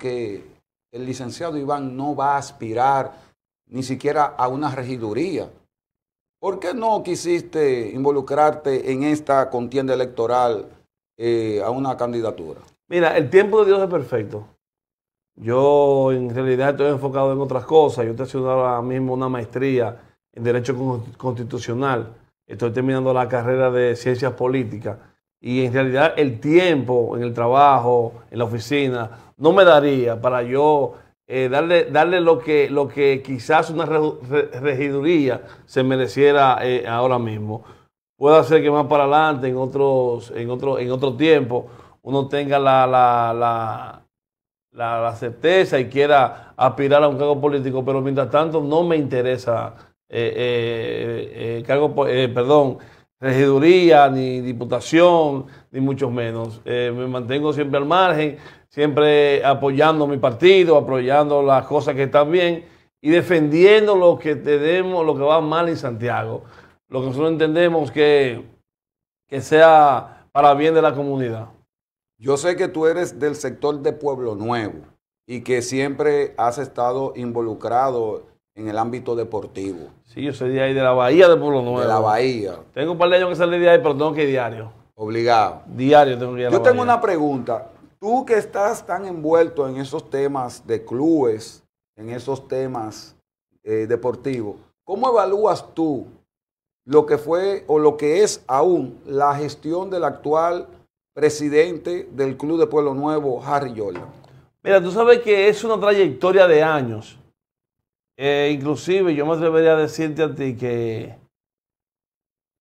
que el licenciado Iván no va a aspirar ni siquiera a una regiduría. ¿Por qué no quisiste involucrarte en esta contienda electoral eh, a una candidatura? Mira, el tiempo de Dios es perfecto. Yo en realidad estoy enfocado en otras cosas. Yo estoy haciendo ahora mismo una maestría en Derecho Constitucional. Estoy terminando la carrera de Ciencias Políticas y en realidad el tiempo en el trabajo, en la oficina, no me daría para yo eh, darle, darle lo, que, lo que quizás una regiduría se mereciera eh, ahora mismo. Puede ser que más para adelante, en, otros, en, otro, en otro tiempo, uno tenga la, la, la la, certeza y quiera aspirar a un cargo político, pero mientras tanto no me interesa eh, eh cargo, perdón, regiduría, ni diputación, ni mucho menos. Eh, me mantengo siempre al margen, siempre apoyando mi partido, apoyando las cosas que están bien y defendiendo lo que tenemos, lo que va mal en Santiago. Lo que nosotros entendemos que, que sea para bien de la comunidad. Yo sé que tú eres del sector de Pueblo Nuevo y que siempre has estado involucrado en el ámbito deportivo. Sí, yo soy de ahí, de la Bahía de Pueblo Nuevo. De la Bahía. Tengo un par de años que salí de ahí, pero tengo que diario. Obligado. Diario tengo que ir a Yo tengo una pregunta. Tú que estás tan envuelto en esos temas de clubes, en esos temas eh, deportivos, ¿cómo evalúas tú lo que fue o lo que es aún la gestión del actual presidente del Club de Pueblo Nuevo, Harry Yola? Mira, tú sabes que es una trayectoria de años eh, inclusive yo me atrevería a decirte a ti que,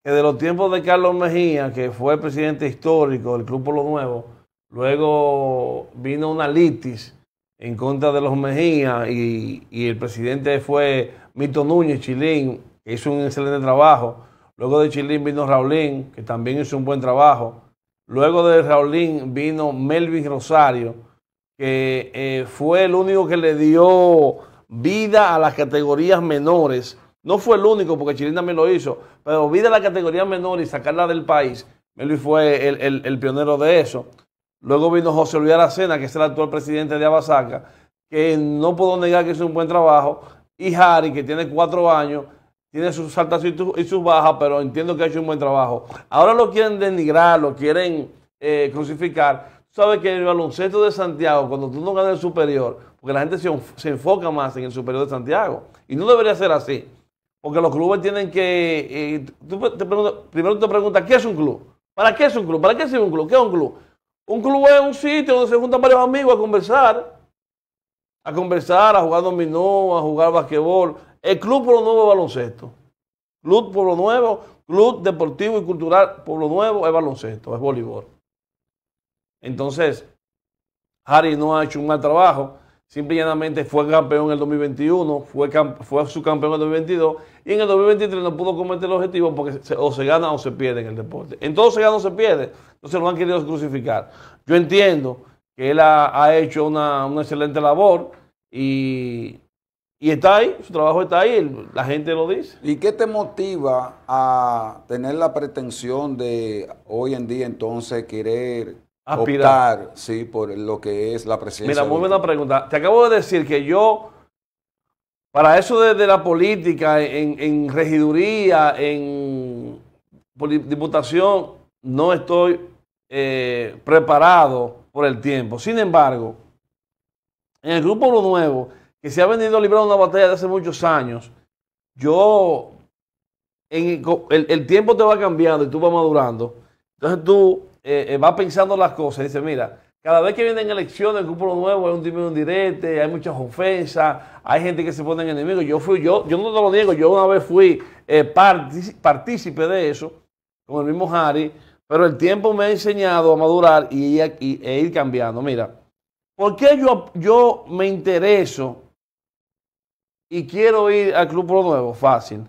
que de los tiempos de Carlos Mejía, que fue el presidente histórico del Club los Nuevo, luego vino una litis en contra de los Mejía y, el presidente fue Mito Núñez, Chilín, que hizo un excelente trabajo. Luego de Chilín vino Raulín, que también hizo un buen trabajo. Luego de Raulín vino Melvin Rosario, que eh, fue el único que le dio vida a las categorías menores. No fue el único, porque Chile me lo hizo, pero vida a las categorías menores y sacarla del país. Meli fue el, pionero de eso. Luego vino José Luis Aracena, que es el actual presidente de Abasaca, que no puedo negar que hizo un buen trabajo. Y Harry, que tiene cuatro años, tiene sus altas y, sus bajas, pero entiendo que ha hecho un buen trabajo. Ahora lo quieren denigrar, lo quieren eh, crucificar. Tú sabes que el baloncesto de Santiago, cuando tú no ganas el superior, porque la gente se, enfoca más en el Superior de Santiago. Y no debería ser así, porque los clubes tienen que... Eh, primero te preguntas, ¿qué es un club? ¿Para qué es un club? ¿Para qué sirve un club? ¿Qué es un club? Un club es un sitio donde se juntan varios amigos a conversar, a conversar, a jugar dominó, a jugar basquetbol. El Club Pueblo Nuevo es baloncesto. Club Pueblo Nuevo, Club Deportivo y Cultural Pueblo Nuevo es baloncesto, es voleibol. Entonces, Harry no ha hecho un mal trabajo. Simple y llanamente fue campeón en el 2021, fue, fue subcampeón en el 2022 y en el 2023 no pudo cometer el objetivo porque o se gana o se pierde en el deporte. En todo se gana o se pierde, entonces lo han querido crucificar. Yo entiendo que él ha, hecho una, excelente labor y, y está ahí, su trabajo está ahí, la gente lo dice. ¿Y qué te motiva a tener la pretensión de hoy en día entonces querer Aspirar. sí, por lo que es la presidencia. Mira, muy buena pregunta. Te acabo de decir que yo, para eso de, la política, en, regiduría, en diputación, no estoy eh, preparado por el tiempo. Sin embargo, en el Grupo Lo Nuevo, que se ha venido librando una batalla de hace muchos años, yo, el tiempo te va cambiando y tú vas madurando. Entonces tú eh, eh, va pensando las cosas. Dice, mira, cada vez que vienen elecciones, el grupo nuevo, es un tiro un hay muchas ofensas, hay gente que se pone en enemigo. Yo fui, yo, yo no te lo niego, yo una vez fui eh, partícipe de eso con el mismo Harry, pero el tiempo me ha enseñado a madurar y, e ir cambiando. Mira, ¿por qué yo, yo me intereso y quiero ir al Club Pro Nuevo? Fácil.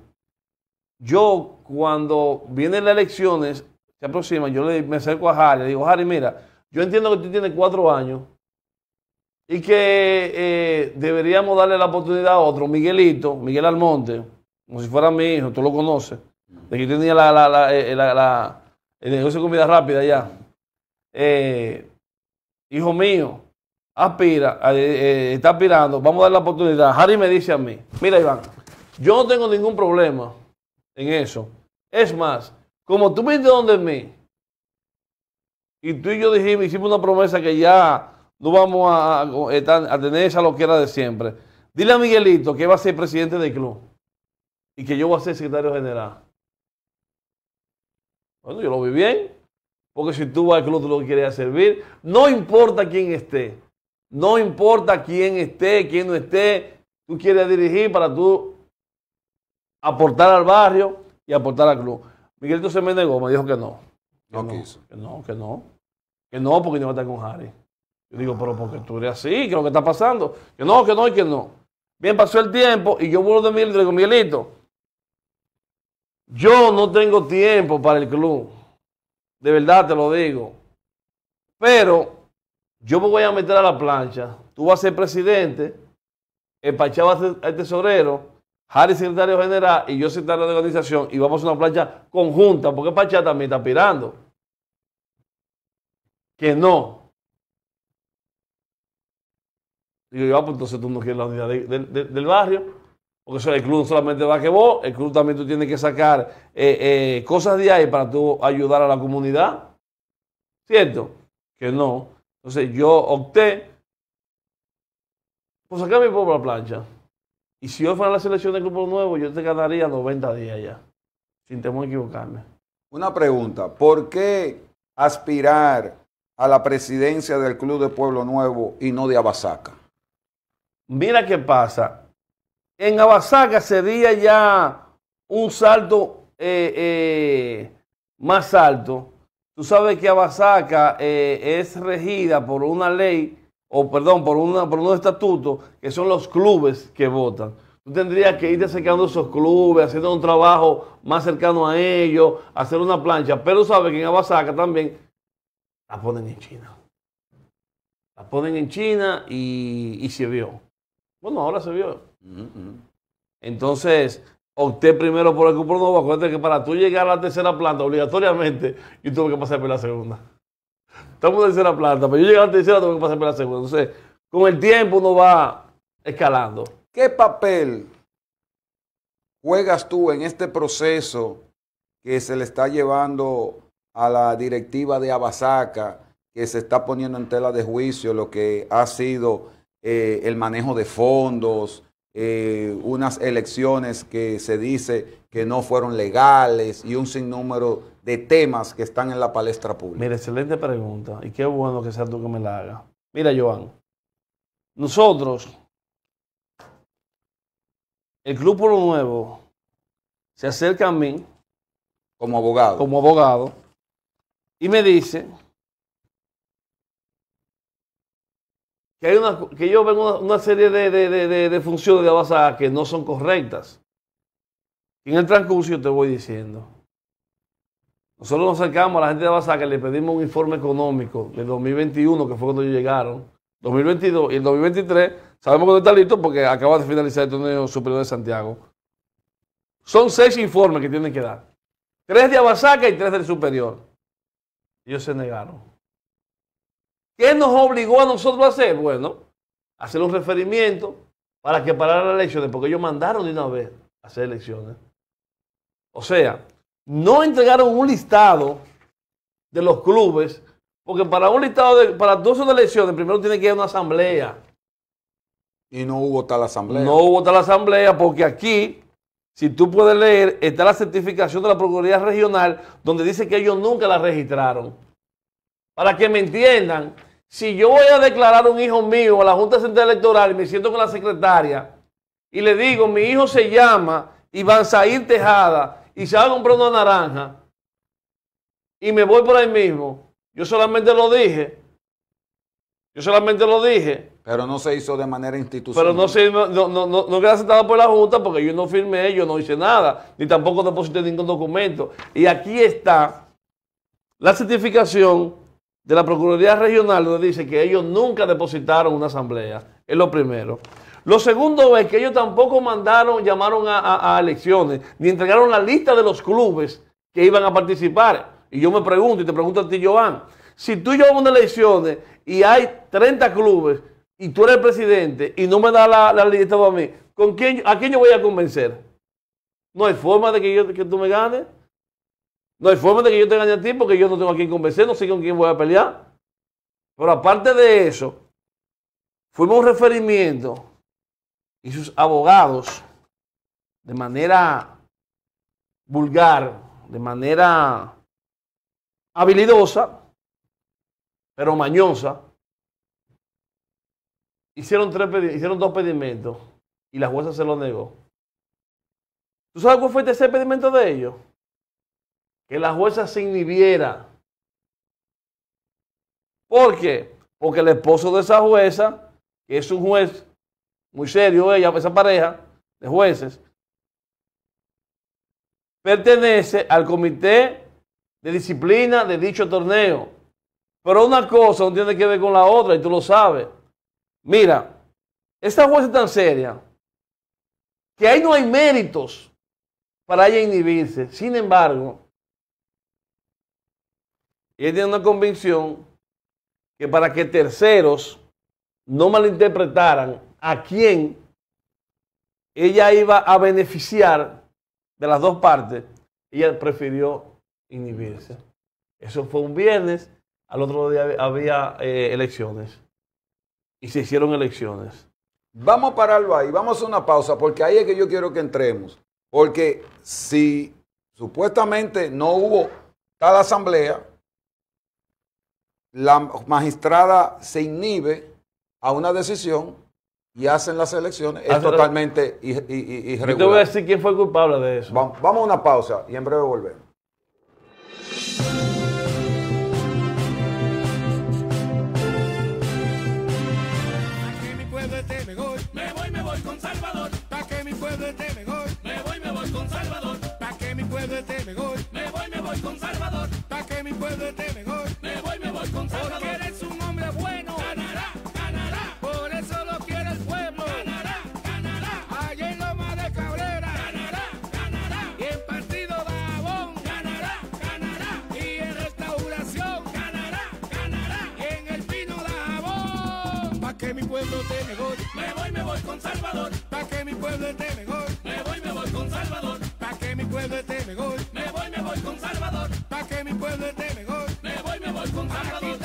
Yo cuando vienen las elecciones se aproxima, yo le, me acerco a Harry, le digo, Harry, mira, yo entiendo que tú tienes cuatro años y que eh, deberíamos darle la oportunidad a otro, Miguelito, Miguel Almonte, como si fuera mi hijo, tú lo conoces, de que tenía eh, la, el negocio de comida rápida ya. Eh, hijo mío, aspira, está aspirando, vamos a dar la oportunidad. Harry me dice a mí, mira Iván, yo no tengo ningún problema en eso. Es más, como tú me viniste donde mí, y tú y yo dijimos, hicimos una promesa que ya no vamos a, tener esa loquera de siempre. Dile a Miguelito que va a ser presidente del club y que yo voy a ser secretario general. Bueno, yo lo vi bien, porque si tú vas al club, tú lo que quieres servir. No importa quién esté, no importa quién esté, quién no esté, tú quieres dirigir para tú aportar al barrio y aportar al club. Miguelito se me negó, me dijo que no. Que no, Que no, que no. Que no, porque no iba a estar con Harry. Yo digo, pero porque tú eres así, ¿qué es lo que está pasando? Que no, que no y que no. Bien, pasó el tiempo y yo vuelvo de Miguelito y digo, Miguelito, yo no tengo tiempo para el club. De verdad te lo digo. Pero yo me voy a meter a la plancha. Tú vas a ser presidente, el el tesorero Harry secretario general y yo secretario de organización y vamos a una plancha conjunta, porque Pachá también está pirando. Que no. Digo yo, ah, pues entonces tú no quieres la unidad del barrio, porque el club solamente va que vos, el club también tú tienes que sacar eh, eh, cosas de ahí para tú ayudar a la comunidad. ¿Cierto? Que no. Entonces yo opté por sacar mi propia plancha. Y si yo fuera la selección de Club Nuevo, yo te ganaría 90 días ya, sin temor a equivocarme. Una pregunta, ¿por qué aspirar a la presidencia del Club de Pueblo Nuevo y no de Abasaca? Mira qué pasa. En Abasaca sería ya un salto eh, eh, más alto. Tú sabes que Abasaca eh, es regida por una ley o perdón, por, una, por unos estatutos que son los clubes que votan. Tú tendrías que irte acercando a esos clubes, haciendo un trabajo más cercano a ellos, hacer una plancha. Pero sabes que en Abasaca también la ponen en China. La ponen en China y, y se vio. Bueno, ahora se vio. Entonces, opté primero por el cupo nuevo. Acuérdate que para tú llegar a la tercera planta, obligatoriamente, yo tuve que pasar por la segunda estamos en tercera planta, pero yo llegué a la tercera, tengo que pasarme la segunda. Entonces, con el tiempo uno va escalando. ¿Qué papel juegas tú en este proceso que se le está llevando a la directiva de Abasaca, que se está poniendo en tela de juicio lo que ha sido eh, el manejo de fondos, eh, unas elecciones que se dice que no fueron legales y un sinnúmero de temas que están en la palestra pública? Mira, excelente pregunta y qué bueno que sea tú que me la hagas. Mira, Joan, nosotros, el Club Pueblo Nuevo, se acerca a mí. Como abogado. Como abogado. Y me dice que, yo vengo una, serie de, de, funciones de base que no son correctas. En el transcurso yo te voy diciendo. Nosotros nos acercamos a la gente de y le pedimos un informe económico de 2021, que fue cuando ellos llegaron, 2022 y el 2023, sabemos cuándo está listo porque acaba de finalizar el torneo superior de Santiago. Son seis informes que tienen que dar. Tres de Abasaca y tres del superior. Ellos se negaron. ¿Qué nos obligó a nosotros a hacer? Bueno, hacer un referimiento para que pararan las elecciones, porque ellos mandaron de una vez a hacer elecciones. O sea, no entregaron un listado de los clubes, porque para un listado, de, para dos elecciones, primero tiene que ir a una asamblea. Y no hubo tal asamblea. No hubo tal asamblea, porque aquí, si tú puedes leer, está la certificación de la Procuraduría Regional, donde dice que ellos nunca la registraron. Para que me entiendan, si yo voy a declarar un hijo mío a la Junta Central Electoral y me siento con la secretaria y le digo, mi hijo se llama Iván Saír Tejada, y se va a comprar una naranja y me voy por ahí mismo, yo solamente lo dije. Yo solamente lo dije. Pero no se hizo de manera institucional. Pero no, se, no, no, no, queda aceptado por la Junta porque yo no firmé, yo no hice nada, ni tampoco deposité ningún documento. Y aquí está la certificación de la Procuraduría Regional donde dice que ellos nunca depositaron una asamblea. Es lo primero. Lo segundo es que ellos tampoco mandaron, llamaron a, elecciones, ni entregaron la lista de los clubes que iban a participar. Y yo me pregunto, y te pregunto a ti, Joan, si tú llevas yo elecciones y hay 30 clubes y tú eres el presidente y no me da la, lista para mí, ¿con quién, ¿a quién yo voy a convencer? No hay forma de que, yo, que tú me ganes. No hay forma de que yo te gane a ti porque yo no tengo a quién convencer, no sé con quién voy a pelear. Pero aparte de eso, fuimos un referimiento y sus abogados de manera vulgar, de manera habilidosa, pero mañosa, hicieron, tres, hicieron dos pedimentos y la jueza se lo negó. ¿Tú sabes cuál fue el tercer pedimento de ellos? Que la jueza se inhibiera. ¿Por qué? Porque el esposo de esa jueza, que es un juez muy serio ella, esa pareja de jueces, pertenece al comité de disciplina de dicho torneo. Pero una cosa no tiene que ver con la otra y tú lo sabes. Mira, esta jueza es tan seria que ahí no hay méritos para ella inhibirse. Sin embargo, ella tiene una convicción que para que terceros no malinterpretaran a quién ella iba a beneficiar de las dos partes, ella prefirió inhibirse. Eso fue un viernes, al otro día había eh, elecciones y se hicieron elecciones. Vamos a pararlo ahí, vamos a una pausa, porque ahí es que yo quiero que entremos. Porque si supuestamente no hubo tal asamblea, la magistrada se inhibe a una decisión y hacen las elecciones es totalmente ir, irregular. Yo te voy a decir quién fue culpable de eso. Vamos, vamos a una pausa y en breve volvemos. Me voy, me voy con Salvador. Pa' que mi pueblo esté mejor. Me voy, me voy con Salvador. con Salvador, pa' que mi pueblo esté mejor. Me voy, me voy con Salvador, pa' que mi pueblo esté mejor. Me voy, me voy con Salvador, pa' que mi pueblo esté mejor. Me voy, me voy con Salvador.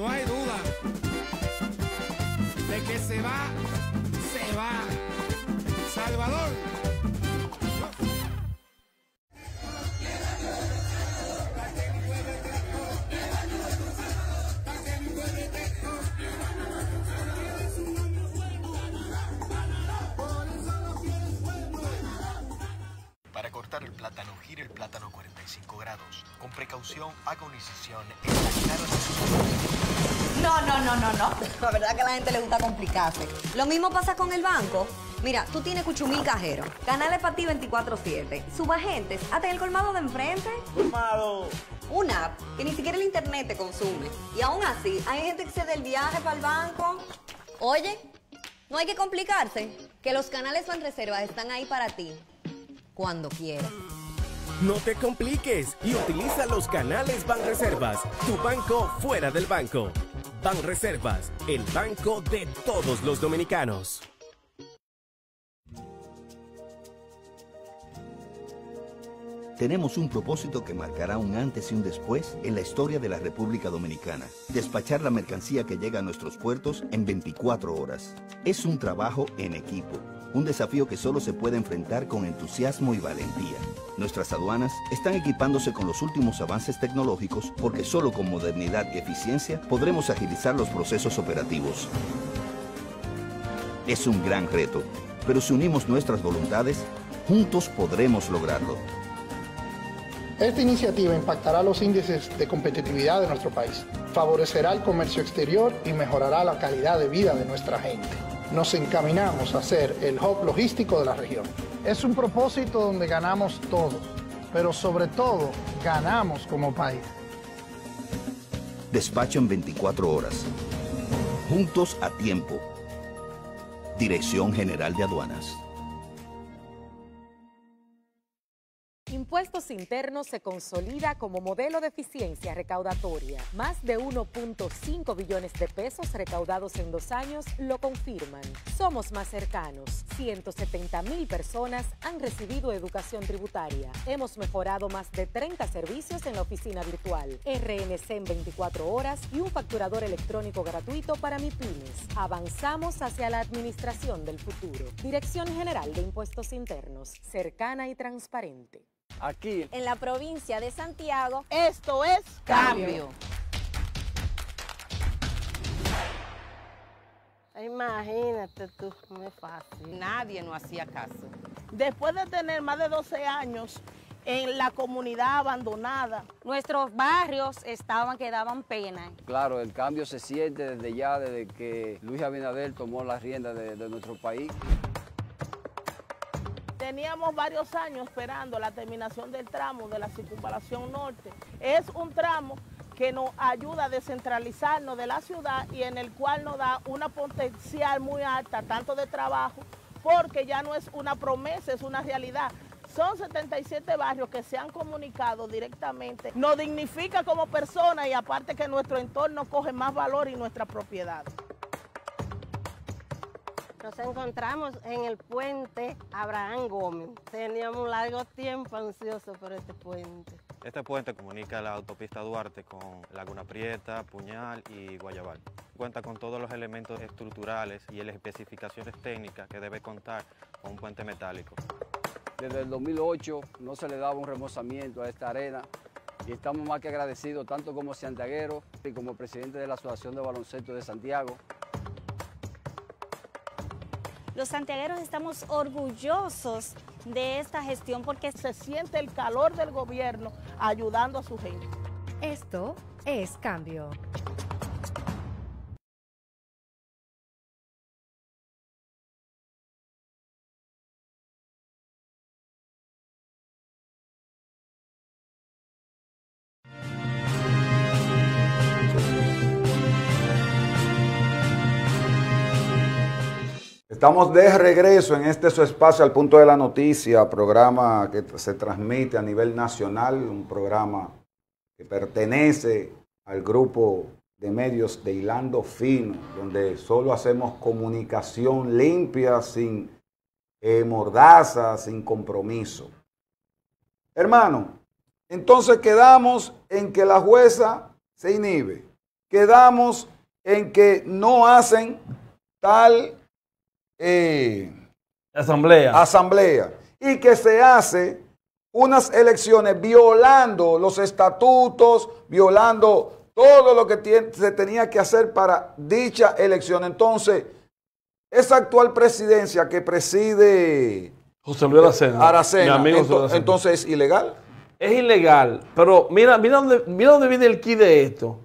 no hay duda de que se va, se va. Salvador. Lo mismo pasa con el banco. Mira, tú tienes Cuchumil Cajero, canales para ti 24-7, subagentes, hasta el colmado de enfrente. Colmado. Una app que ni siquiera el internet te consume. Y aún así, hay gente que se el viaje para el banco. Oye, no hay que complicarse, que los canales reservas están ahí para ti, cuando quieras. No te compliques y utiliza los canales Banreservas, tu banco fuera del banco. Ban Reservas, el banco de todos los dominicanos. Tenemos un propósito que marcará un antes y un después en la historia de la República Dominicana. Despachar la mercancía que llega a nuestros puertos en 24 horas. Es un trabajo en equipo un desafío que solo se puede enfrentar con entusiasmo y valentía. Nuestras aduanas están equipándose con los últimos avances tecnológicos porque solo con modernidad y eficiencia podremos agilizar los procesos operativos. Es un gran reto, pero si unimos nuestras voluntades, juntos podremos lograrlo. Esta iniciativa impactará los índices de competitividad de nuestro país, favorecerá el comercio exterior y mejorará la calidad de vida de nuestra gente nos encaminamos a ser el hub logístico de la región. Es un propósito donde ganamos todos, pero sobre todo ganamos como país. Despacho en 24 horas. Juntos a tiempo. Dirección General de Aduanas. Impuestos Internos se consolida como modelo de eficiencia recaudatoria. Más de 1.5 billones de pesos recaudados en dos años lo confirman. Somos más cercanos. 170 mil personas han recibido educación tributaria. Hemos mejorado más de 30 servicios en la oficina virtual, RNC en 24 horas y un facturador electrónico gratuito para mi MIPINES. Avanzamos hacia la administración del futuro. Dirección General de Impuestos Internos, cercana y transparente. Aquí. En la provincia de Santiago. Esto es Cambio. Imagínate tú, no es fácil. Nadie no hacía caso. Después de tener más de 12 años en la comunidad abandonada. Nuestros barrios estaban que daban pena. Claro, el cambio se siente desde ya, desde que Luis Abinader tomó las riendas de, de nuestro país. Teníamos varios años esperando la terminación del tramo de la circunvalación norte. Es un tramo que nos ayuda a descentralizarnos de la ciudad y en el cual nos da una potencial muy alta, tanto de trabajo, porque ya no es una promesa, es una realidad. Son 77 barrios que se han comunicado directamente. Nos dignifica como persona y aparte que nuestro entorno coge más valor y nuestra propiedad. Nos encontramos en el puente Abraham Gómez. Teníamos un largo tiempo ansioso por este puente. Este puente comunica la autopista Duarte con Laguna Prieta, Puñal y Guayabal. Cuenta con todos los elementos estructurales y las especificaciones técnicas que debe contar con un puente metálico. Desde el 2008 no se le daba un remozamiento a esta arena y estamos más que agradecidos tanto como santiaguero y como presidente de la Asociación de Baloncesto de Santiago los santiagueros estamos orgullosos de esta gestión porque se siente el calor del gobierno ayudando a su gente. Esto es cambio. Estamos de regreso en este su espacio al punto de la noticia, programa que se transmite a nivel nacional, un programa que pertenece al grupo de medios de Hilando Fino, donde solo hacemos comunicación limpia, sin eh, mordaza, sin compromiso. Hermano, entonces quedamos en que la jueza se inhibe, quedamos en que no hacen tal eh, asamblea. asamblea y que se hace unas elecciones violando los estatutos, violando todo lo que se tenía que hacer para dicha elección. Entonces, esa actual presidencia que preside José Luis Aracena, entonces es ilegal. Es ilegal, pero mira, mira dónde, mira dónde viene el quid de esto.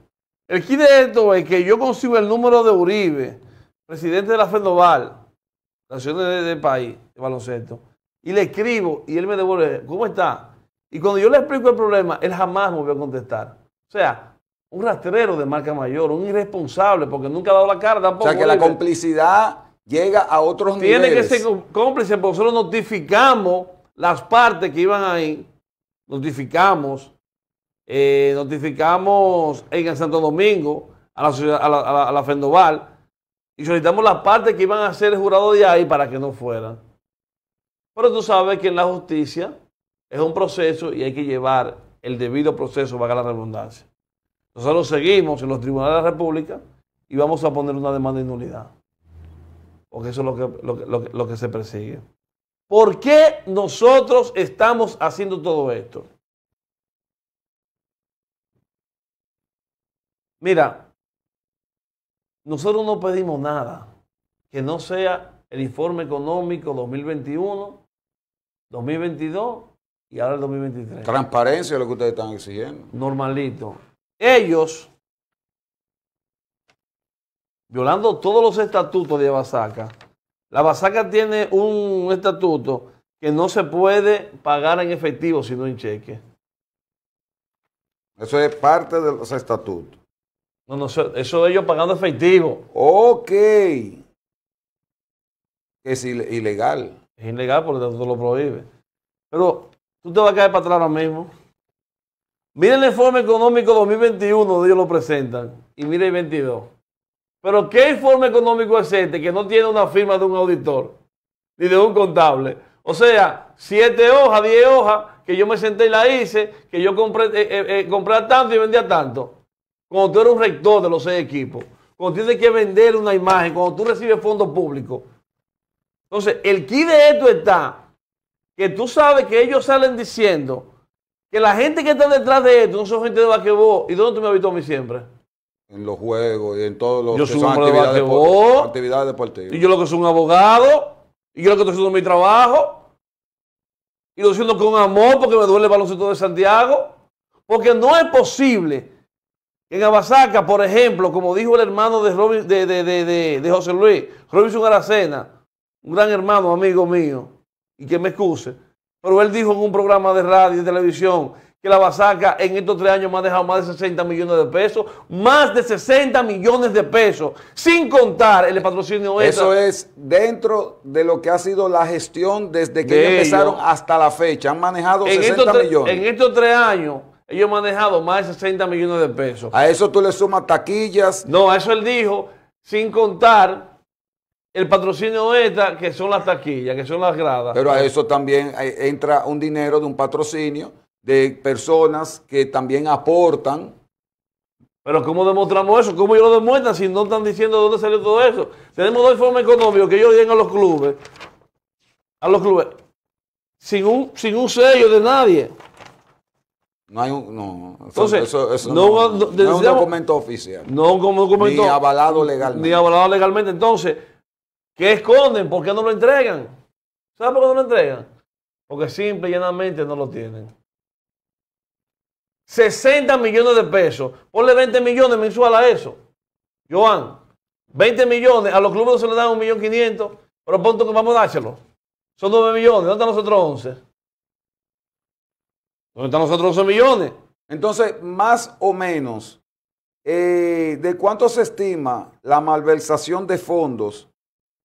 El quid de esto es que yo consigo el número de Uribe, presidente de la FEDOVAL naciones de país, de baloncesto, y le escribo y él me devuelve, ¿cómo está? Y cuando yo le explico el problema, él jamás me volvió a contestar. O sea, un rastrero de marca mayor, un irresponsable, porque nunca ha dado la cara tampoco. O sea, que la complicidad llega a otros niveles. Tiene que ser cómplice, porque nosotros notificamos las partes que iban ahí, notificamos, eh, notificamos en el Santo Domingo, a la, a la, a la Fendoval, y solicitamos la parte que iban a ser jurados de ahí para que no fueran. Pero tú sabes que en la justicia es un proceso y hay que llevar el debido proceso, para la redundancia. Nosotros seguimos en los tribunales de la República y vamos a poner una demanda de nulidad. Porque eso es lo que, lo, lo que se persigue. ¿Por qué nosotros estamos haciendo todo esto? Mira, nosotros no pedimos nada que no sea el informe económico 2021, 2022 y ahora el 2023. Transparencia es lo que ustedes están exigiendo. Normalito. Ellos, violando todos los estatutos de Abasaca, la Abasaca tiene un estatuto que no se puede pagar en efectivo, sino en cheque. Eso es parte de los estatutos. No, no, eso de ellos pagando efectivo. Ok. Es ilegal. Es ilegal porque todo lo prohíbe Pero tú te vas a caer para atrás ahora mismo. miren el informe económico 2021 donde ellos lo presentan y mire el 22. Pero ¿qué informe económico es este que no tiene una firma de un auditor ni de un contable? O sea, siete hojas, diez hojas, que yo me senté y la hice, que yo compré, eh, eh, eh, compré tanto y vendía tanto cuando tú eres un rector de los seis equipos, cuando tienes que vender una imagen, cuando tú recibes fondos públicos. Entonces, el key de esto está que tú sabes que ellos salen diciendo que la gente que está detrás de esto no son gente de vos. ¿Y dónde tú me habitó a mí siempre? En los juegos y en todos los yo que actividades, de deportivas. Y yo lo que soy un abogado, y yo lo que estoy haciendo mi trabajo, y lo estoy haciendo con amor porque me duele el baloncesto de Santiago, porque no es posible en Abasaca, por ejemplo, como dijo el hermano de, Robin, de, José Luis, Robinson Aracena, un gran hermano, amigo mío, y que me excuse, pero él dijo en un programa de radio y televisión que la Basaca en estos tres años ha dejado más de 60 millones de pesos, más de 60 millones de pesos, sin contar el patrocinio Eso es dentro de lo que ha sido la gestión desde que empezaron hasta la fecha, han manejado 60 millones. En estos tres años ellos han manejado más de 60 millones de pesos. A eso tú le sumas taquillas. No, a eso él dijo, sin contar el patrocinio ETA, que son las taquillas, que son las gradas. Pero a eso también eh, entra un dinero de un patrocinio de personas que también aportan. Pero ¿cómo demostramos eso? ¿Cómo ellos lo demuestran si no están diciendo dónde salió todo eso? Tenemos dos informes económicos que ellos llegan a los clubes, a los clubes, sin un, sin un sello de nadie. No hay un. eso, es un documento oficial. No como documento. Ni avalado legalmente. Ni avalado legalmente. Entonces, ¿qué esconden? ¿Por qué no lo entregan? sabe por qué no lo entregan? Porque simple y llanamente no lo tienen. 60 millones de pesos. Ponle 20 millones mensual a eso. Joan, 20 millones. A los clubes se le dan 1.500.000. Pero pronto que vamos a dárselo. Son 9 millones. ¿Dónde están los otros 11? ¿Dónde están los otros 12 millones? Entonces, más o menos, eh, ¿de cuánto se estima la malversación de fondos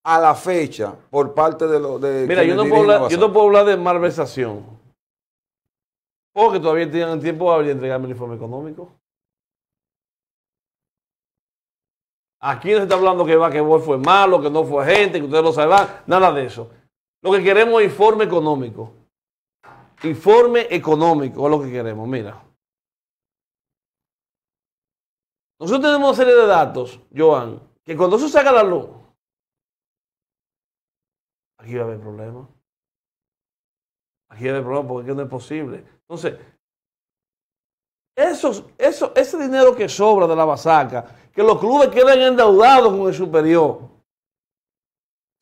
a la fecha por parte de los... De Mira, yo no, puedo hablar, yo no puedo hablar de malversación. Porque todavía tienen tiempo de entregarme el informe económico. Aquí no se está hablando que va que fue malo, que no fue gente, que ustedes lo saben, nada de eso. Lo que queremos es informe económico. Informe económico es lo que queremos. Mira. Nosotros tenemos una serie de datos, Joan, que cuando eso saca la luz, aquí va a haber problemas. Aquí va a haber problemas porque no es posible. Entonces, esos, ese dinero que sobra de la basaca, que los clubes quedan endeudados con el superior.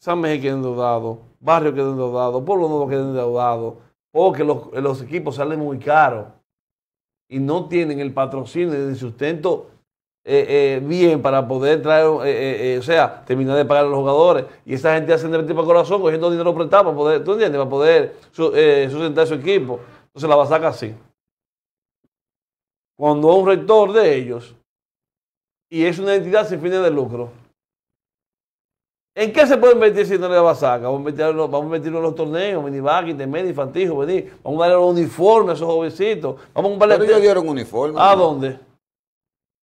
San Miguel endeudado, Barrio queda endeudado, Pueblo Nuevo queda endeudado, o oh, que eh, los, equipos salen muy caros y no tienen el patrocinio el sustento eh, eh, bien para poder traer, o sea, terminar de pagar a los jugadores. Y esa gente hace de para corazón cogiendo dinero prestado para poder, ¿tú entiendes? Para poder sustentar su equipo. Entonces la vas a sacar así. Cuando un rector de ellos y es una entidad sin fines de lucro, ¿En qué se puede invertir si no le va a sacar? Vamos a meternos en los torneos, de intermedio, infantil, juvenil. Vamos a darle los uniformes a esos jovencitos. Vamos a Pero ellos dieron uniformes. ¿A dónde?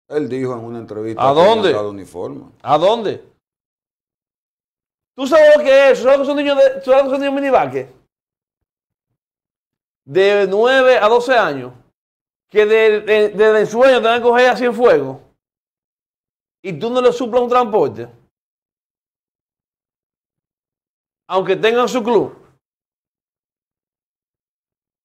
Él dijo en una entrevista. ¿A dónde? uniforme. ¿A dónde? ¿Tú sabes lo que es? ¿Sabes que son niños, de, son niños minivaque? De 9 a 12 años. Que desde de, de, sueño te van a coger así en fuego. Y tú no le suplas un transporte aunque tengan su club.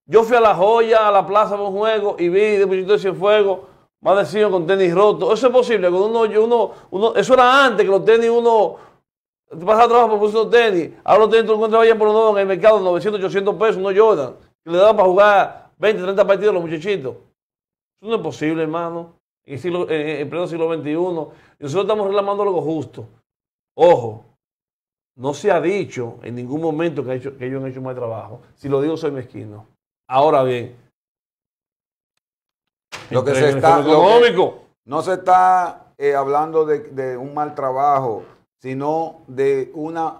Yo fui a La Joya, a la plaza de un juego y vi de muchachitos de Cienfuegos más cien con tenis roto. Eso es posible. uno, uno, eso era antes que los tenis uno pasaba trabajo por unos tenis. Ahora los tenis tú encuentras por en el mercado 900, 800 pesos, no lloran que le daban para jugar 20, 30 partidos a los muchachitos. Eso no es posible, hermano. En el, en pleno siglo XXI. Nosotros estamos reclamando algo justo. Ojo, no se ha dicho en ningún momento que, ellos han hecho mal trabajo. Si lo digo, soy mezquino. Ahora bien, lo que se está. Económico. no se está eh, hablando de, un mal trabajo, sino de una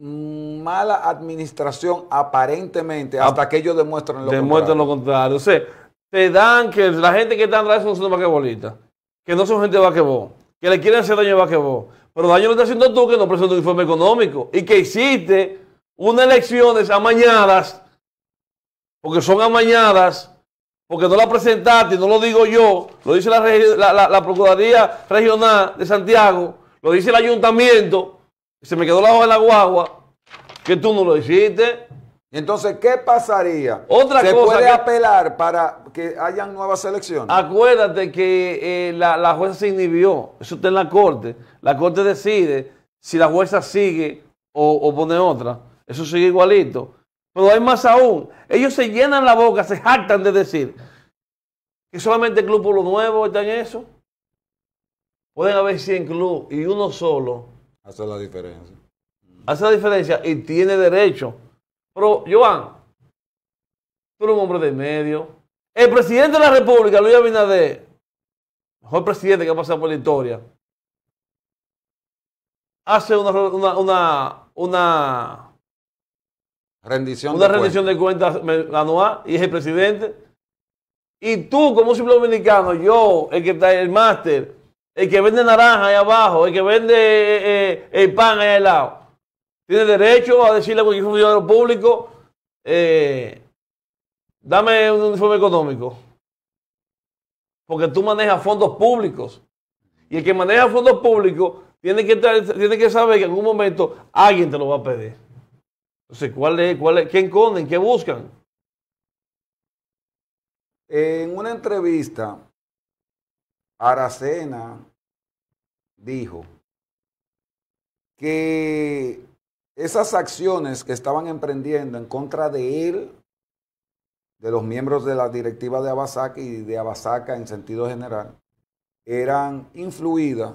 mala administración aparentemente hasta que ellos demuestren lo demuestren contrario. lo contrario. O sea, te dan que la gente que está atrás son de que no son gente de que le quieren hacer daño a vaquebol, pero daño lo está haciendo tú que no presentó un informe económico y que hiciste unas elecciones amañadas, porque son amañadas, porque no la presentaste, no lo digo yo, lo dice la, Procuraduría Regional de Santiago, lo dice el ayuntamiento, se me quedó la hoja en la guagua, que tú no lo hiciste. Entonces, ¿qué pasaría? Otra ¿Se puede apelar para que hayan nuevas elecciones? Acuérdate que eh, la, la, jueza se inhibió. Eso está en la corte. La corte decide si la jueza sigue o, pone otra. Eso sigue igualito. Pero hay más aún. Ellos se llenan la boca, se jactan de decir que solamente el Club Pueblo Nuevo está en eso. Pueden haber 100 club y uno solo. Hace la diferencia. Hace la diferencia y tiene derecho. Joan, tú eres un hombre de medio. El presidente de la República, Luis Abinader, mejor presidente que ha pasado por la historia, hace una, una, rendición, de, cuentas. anual y es el presidente. Y tú, como simple dominicano, yo, el que está el máster, el que vende naranja ahí abajo, el que vende eh, eh, el pan ahí al lado, tiene derecho a decirle a cualquier funcionario público, eh, dame un uniforme económico. Porque tú manejas fondos públicos. Y el que maneja fondos públicos tiene que, tiene que saber que en algún momento alguien te lo va a pedir. Entonces, ¿cuál es, cuál es, ¿qué enconden? ¿Qué buscan? En una entrevista, Aracena dijo que esas acciones que estaban emprendiendo en contra de él, de los miembros de la directiva de Abasaca y de Abasaca en sentido general, eran influidas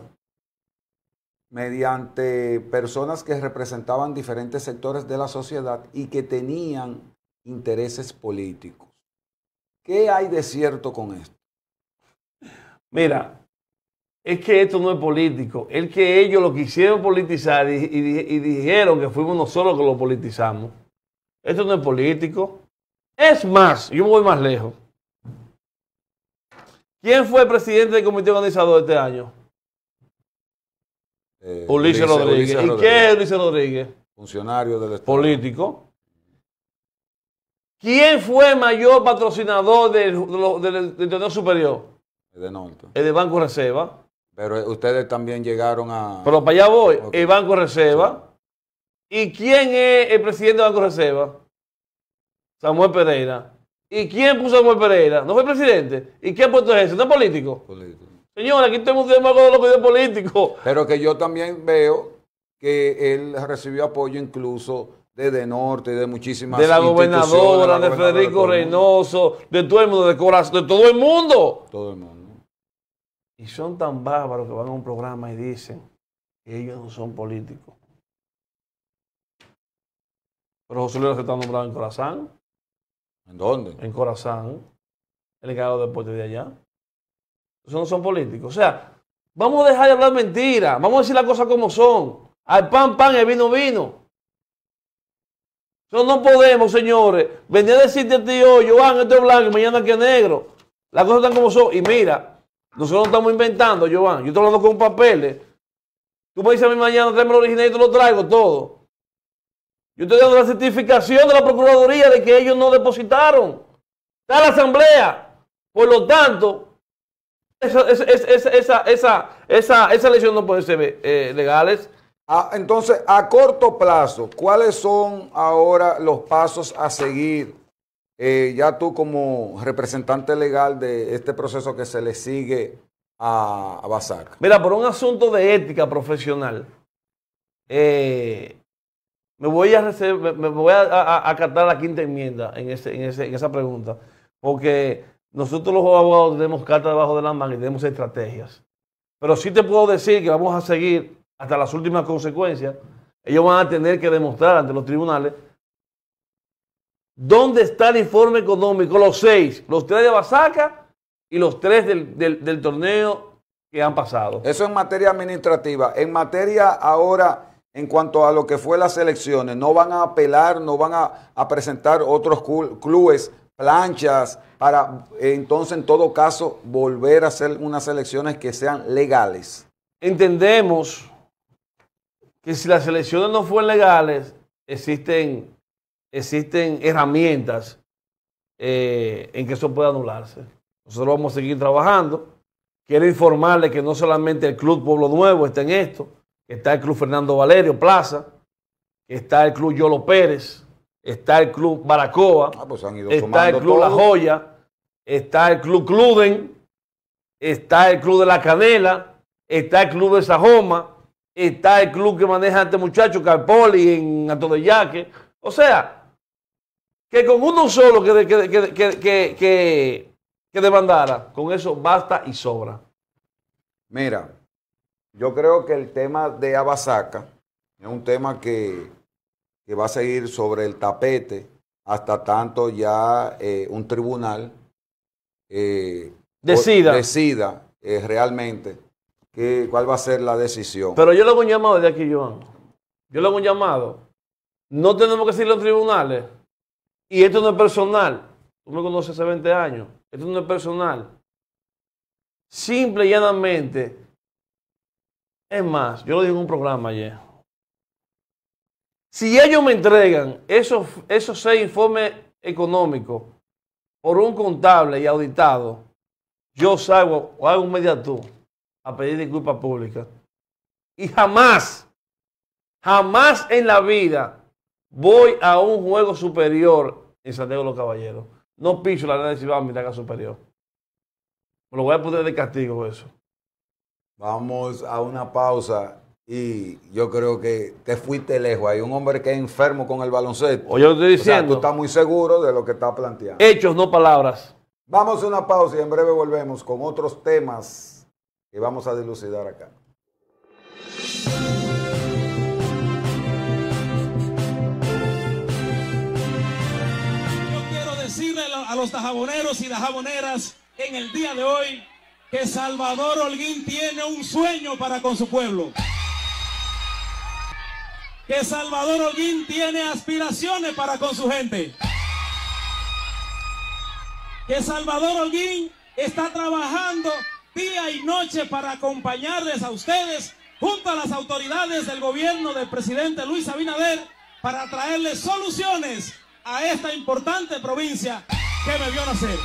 mediante personas que representaban diferentes sectores de la sociedad y que tenían intereses políticos. ¿Qué hay de cierto con esto? Mira, es que esto no es político, es que ellos lo quisieron politizar y, dijeron que fuimos nosotros los que lo politizamos. Esto no es político. Es más, yo me voy más lejos. ¿Quién fue el presidente del comité organizador este año? Eh, Ulises, Rodríguez. ¿Y qué es Ulises Rodríguez? Funcionario del Estado. Político. ¿Quién fue mayor patrocinador del, del, superior? El de Norte. El de Banco Reserva. Pero eh, ustedes también llegaron a... Pero para allá voy, el Banco Reserva. ¿Y quién es el presidente del Banco Reserva? Samuel Pereira. ¿Y quién puso Samuel Pereira? ¿No fue presidente? ¿Y quién puesto ese? ¿No es político? Político. Señor, aquí tenemos un tema de lo que es político. Pero que yo también veo que él recibió apoyo incluso desde Norte, de muchísimas De la gobernadora, de, la gobernadora, de Federico Reynoso, de todo el mundo, de corazón, de todo el mundo. Todo el mundo. Y son tan bárbaros que van a un programa y dicen que ellos no son políticos. Pero José Luis se está nombrado en Corazán. ¿En dónde? En Corazán. El encargado de deporte de allá. Eso no son políticos. O sea, vamos a dejar de hablar mentiras. Vamos a decir las cosas como son. Al pan, pan, el vino, vino. Nosotros no podemos, señores, venir a decirte a ti hoy, Joan, esto es blanco mañana que es negro. Las cosas están como son. Y mira, nosotros no estamos inventando, Giovanni. Yo estoy hablando con papeles. Tú me dices a mí mañana, tráeme el original y te lo traigo todo. Yo estoy dando la certificación de la Procuraduría de que ellos no depositaron. Está la asamblea. Por lo tanto, esa, esa, esa, esa elección no puede ser eh, legales. Ah, entonces, a corto plazo, ¿cuáles son ahora los pasos a seguir? Eh, ya tú como representante legal de este proceso que se le sigue a, a Mira, por un asunto de ética profesional, eh, me voy a acatar la quinta enmienda en, esa pregunta, porque nosotros los abogados tenemos cartas debajo de la mano y tenemos estrategias. Pero sí te puedo decir que vamos a seguir hasta las últimas consecuencias. Ellos van a tener que demostrar ante los tribunales ¿Dónde está el informe económico? Los seis, los tres de Basaca y los tres del, torneo que han pasado. Eso en materia administrativa. En materia ahora en cuanto a lo que fue las elecciones. No van a apelar, no van a, presentar otros clubes, planchas, para entonces en todo caso volver a hacer unas elecciones que sean legales. Entendemos que si las elecciones no fueron legales, existen existen herramientas eh, en que eso pueda anularse. Nosotros vamos a seguir trabajando. Quiero informarle que no solamente el Club Pueblo Nuevo está en esto, está el Club Fernando Valerio Plaza, está el Club Yolo Pérez, está el Club Baracoa, ah, pues está el Club La Joya, está el Club Cluden, está el Club de la Canela, está el Club de Sajoma, está el club que maneja este muchacho, Carpoli, en Anto O sea, que con uno solo que, que, demandara, con eso basta y sobra. Mira, yo creo que el tema de Abasaca es un tema que, va a seguir sobre el tapete hasta tanto ya eh, un tribunal eh, decida, decida eh, realmente cuál va a ser la decisión. Pero yo le hago un llamado de aquí, Joan. Yo le hago un llamado. No tenemos que decir los tribunales. Y esto no es personal. Tú me conoces hace 20 años. Esto no es personal. Simple y llanamente. Es más, yo lo dije en un programa ayer. Si ellos me entregan esos, esos seis informes económicos por un contable y auditado, yo salgo o hago un mediatú a pedir disculpas públicas. Y jamás, jamás en la vida Voy a un juego superior en Santiago de los Caballeros. No piso la nada de Cibao en mi taca superior. Me lo voy a poner de castigo eso. Vamos a una pausa y yo creo que te fuiste lejos. Hay un hombre que es enfermo con el baloncesto. oye yo estoy diciendo. tú estás muy seguro de lo que está planteando. Hechos, no palabras. Vamos a una pausa y en breve volvemos con otros temas que vamos a dilucidar acá. los tajaboneros y las jaboneras en el día de hoy que Salvador Holguín tiene un sueño para con su pueblo. Que Salvador Holguín tiene aspiraciones para con su gente. Que Salvador Holguín está trabajando día y noche para acompañarles a ustedes junto a las autoridades del gobierno del presidente Luis Abinader para traerles soluciones a esta importante provincia ¿Qué me vio nacer.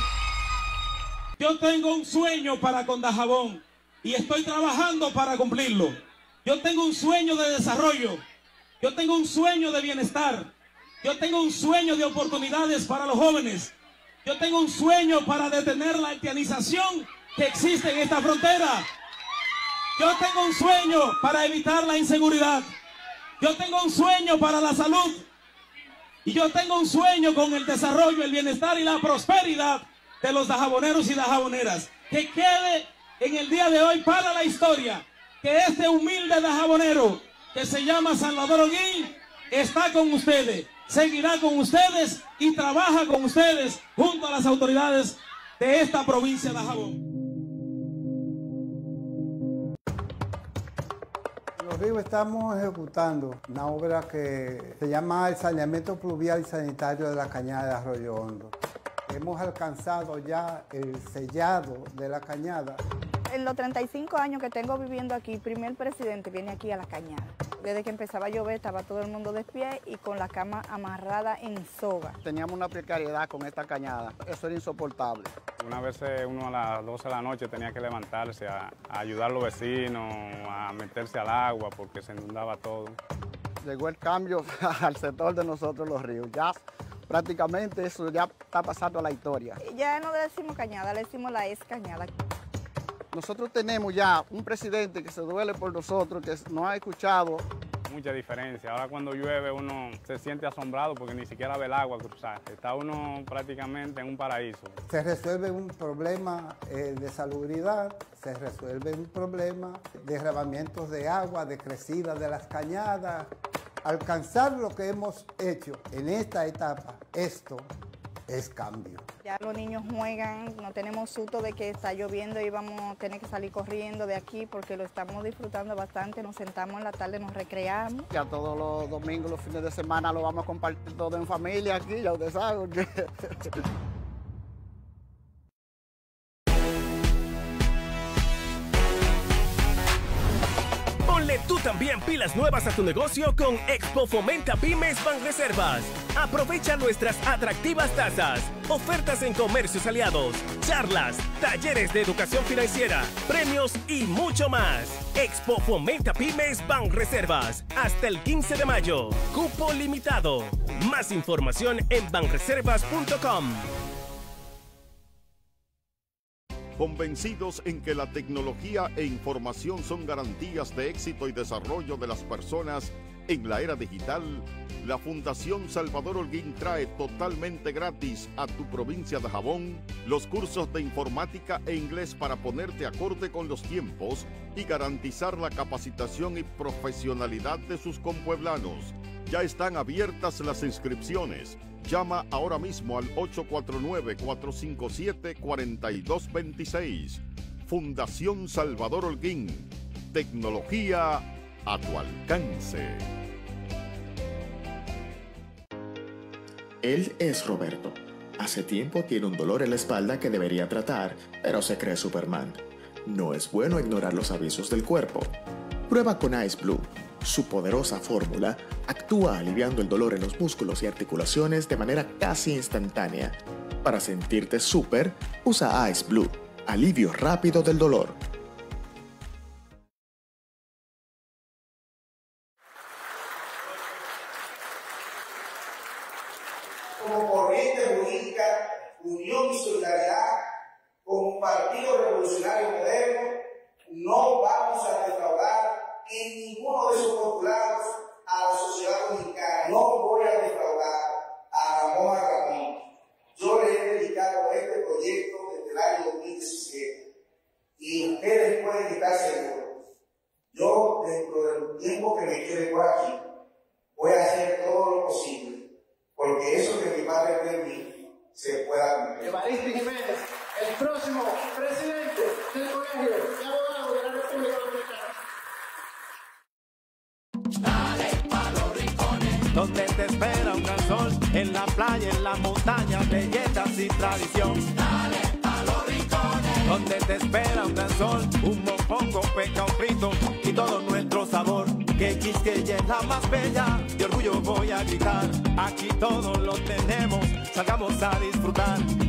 Yo tengo un sueño para Condajabón y estoy trabajando para cumplirlo. Yo tengo un sueño de desarrollo. Yo tengo un sueño de bienestar. Yo tengo un sueño de oportunidades para los jóvenes. Yo tengo un sueño para detener la haitianización que existe en esta frontera. Yo tengo un sueño para evitar la inseguridad. Yo tengo un sueño para la salud. Y yo tengo un sueño con el desarrollo, el bienestar y la prosperidad de los jaboneros y las jaboneras. Que quede en el día de hoy para la historia que este humilde jabonero que se llama Salvador Oguín está con ustedes, seguirá con ustedes y trabaja con ustedes junto a las autoridades de esta provincia de Jabón. estamos ejecutando una obra que se llama el saneamiento pluvial y sanitario de la cañada de Arroyo Hondo. Hemos alcanzado ya el sellado de la cañada en los 35 años que tengo viviendo aquí, primer presidente viene aquí a la cañada. Desde que empezaba a llover estaba todo el mundo de pie y con la cama amarrada en soga. Teníamos una precariedad con esta cañada, eso era insoportable. Una vez eh, uno a las 12 de la noche tenía que levantarse a, ayudar a los vecinos, a meterse al agua porque se inundaba todo. Llegó el cambio al sector de nosotros los ríos. Ya prácticamente eso ya está pasando a la historia. Ya no decimos cañada, le decimos la ex cañada. Nosotros tenemos ya un presidente que se duele por nosotros, que no ha escuchado. Mucha diferencia. Ahora cuando llueve uno se siente asombrado porque ni siquiera ve el agua cruzar. Está uno prácticamente en un paraíso. Se resuelve un problema eh, de salubridad, se resuelve un problema de derramamientos de agua, de crecida de las cañadas. Alcanzar lo que hemos hecho en esta etapa, esto es cambio. Ya los niños juegan, no tenemos susto de que está lloviendo y vamos a tener que salir corriendo de aquí porque lo estamos disfrutando bastante, nos sentamos en la tarde, nos recreamos. Ya todos los domingos, los fines de semana lo vamos a compartir todo en familia aquí, ya ustedes saben. Bien pilas nuevas a tu negocio con Expo Fomenta Pymes Reservas. Aprovecha nuestras atractivas tasas, ofertas en comercios aliados, charlas, talleres de educación financiera, premios y mucho más. Expo Fomenta Pymes Reservas. hasta el 15 de mayo. Cupo limitado. Más información en banreservas.com convencidos en que la tecnología e información son garantías de éxito y desarrollo de las personas en la era digital, la Fundación Salvador Holguín trae totalmente gratis a tu provincia de Jabón los cursos de informática e inglés para ponerte acorde con los tiempos y garantizar la capacitación y profesionalidad de sus compueblanos. Ya están abiertas las inscripciones. Llama ahora mismo al 849-457-4226. Fundación Salvador Holguín. Tecnología a tu alcance. Él es Roberto. Hace tiempo tiene un dolor en la espalda que debería tratar, pero se cree Superman. No es bueno ignorar los avisos del cuerpo. Prueba con Ice Blue su poderosa fórmula actúa aliviando el dolor en los músculos y articulaciones de manera casi instantánea. Para sentirte súper, usa Ice Blue, alivio rápido del dolor.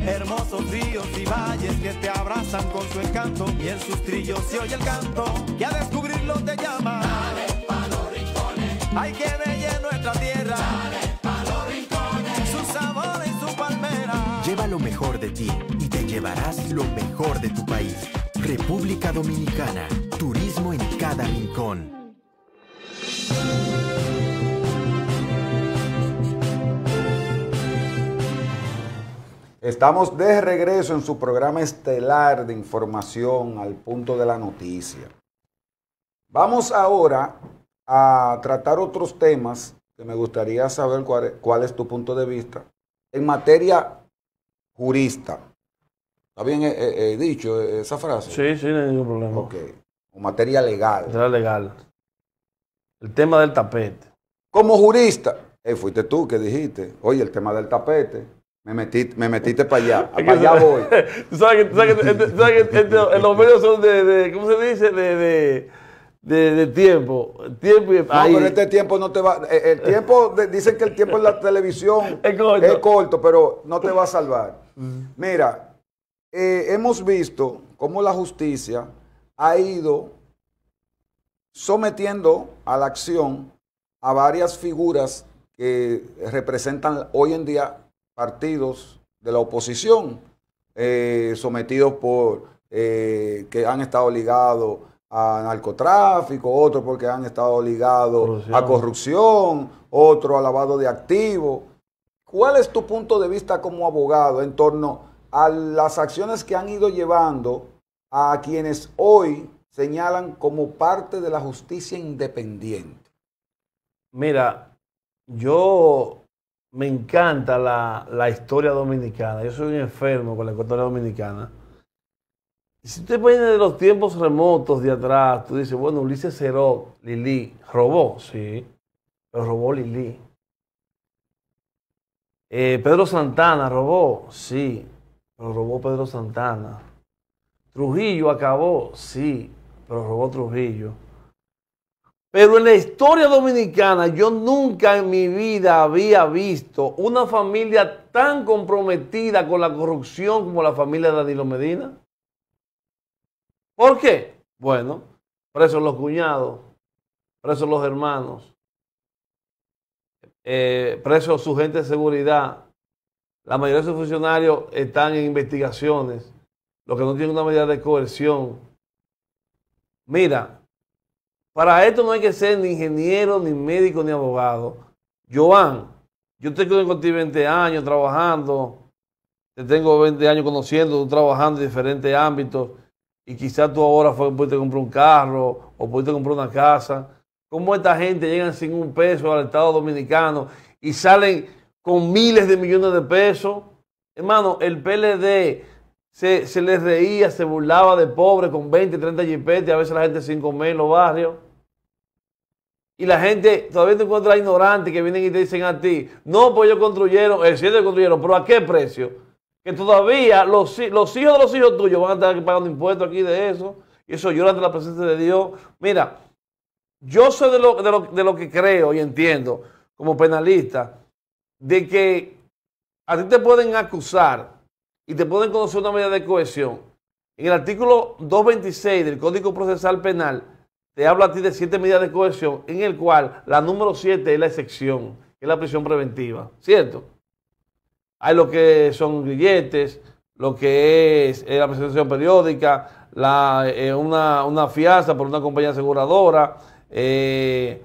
Hermosos ríos y valles que te abrazan con su encanto y en sus trillos se oye el canto que a descubrirlo te llama. Dale pa los rincones. Hay que bella nuestra tierra. Dale pa los rincones. Su sabor y su palmera. Lleva lo mejor de ti y te llevarás lo mejor de tu país. República Dominicana. Turismo en cada rincón. Estamos de regreso en su programa estelar de información al punto de la noticia. Vamos ahora a tratar otros temas que me gustaría saber cuál es, tu punto de vista en materia jurista. ¿Está bien he, eh, eh, eh, dicho esa frase? Sí, sí, no hay ningún problema. Ok. O materia legal. Materia legal. El tema del tapete. Como jurista, fuiste tú que dijiste, oye, el tema del tapete me metiste, me para allá, para allá voy. sabes que, este, este, los medios son de, ¿cómo se dice? De, tiempo. tiempo no, pero este tiempo no te va. Eh, el tiempo, dicen que el tiempo en la televisión es corto, pero no te va a salvar. Mm. Mira, eh, hemos visto cómo la justicia ha ido sometiendo a la acción a varias figuras que representan hoy en día partidos de la oposición eh, sometidos por eh, que han estado ligados a narcotráfico, otros porque han estado ligados a corrupción, otro a lavado de activos. ¿Cuál es tu punto de vista como abogado en torno a las acciones que han ido llevando a quienes hoy señalan como parte de la justicia independiente? Mira, yo me encanta la, historia dominicana. Yo soy un enfermo con la historia dominicana. si te viene de los tiempos remotos de atrás, tú dices, bueno, Ulises Ceró, Lili, robó, sí, pero robó Lili. Eh, Pedro Santana robó, sí, pero robó Pedro Santana. Trujillo acabó, sí, pero robó Trujillo. Pero en la historia dominicana yo nunca en mi vida había visto una familia tan comprometida con la corrupción como la familia de Danilo Medina. ¿Por qué? Bueno, presos los cuñados, presos los hermanos, eh, presos su gente de seguridad. La mayoría de sus funcionarios están en investigaciones, los que no tienen una medida de coerción. Mira, para esto no hay que ser ni ingeniero, ni médico, ni abogado. Joan, yo te con ti 20 años trabajando, te tengo 20 años conociendo, tú trabajando en diferentes ámbitos, y quizás tú ahora fue, pudiste comprar un carro o pudiste comprar una casa. ¿Cómo esta gente llegan sin un peso al Estado Dominicano y salen con miles de millones de pesos? Hermano, el PLD se, les reía, se burlaba de pobre con 20, 30 jipetes, a veces la gente sin comer en los barrios. Y la gente, todavía te encuentra ignorante que vienen y te dicen a ti, no, pues ellos construyeron, el cielo construyeron, pero ¿a qué precio? Que todavía los, los hijos de los hijos tuyos van a estar pagando impuestos aquí de eso, y eso llora ante la presencia de Dios. Mira, yo soy de lo que creo y entiendo como penalista, de que a ti te pueden acusar y te pueden conocer una medida de cohesión. En el artículo 226 del Código Procesal Penal te habla a ti de siete medidas de cohesión, en el cual la número siete es la excepción, que es la prisión preventiva, ¿cierto? Hay lo que son grilletes, lo que es eh, la presentación periódica, eh, una, fianza por una compañía aseguradora, eh,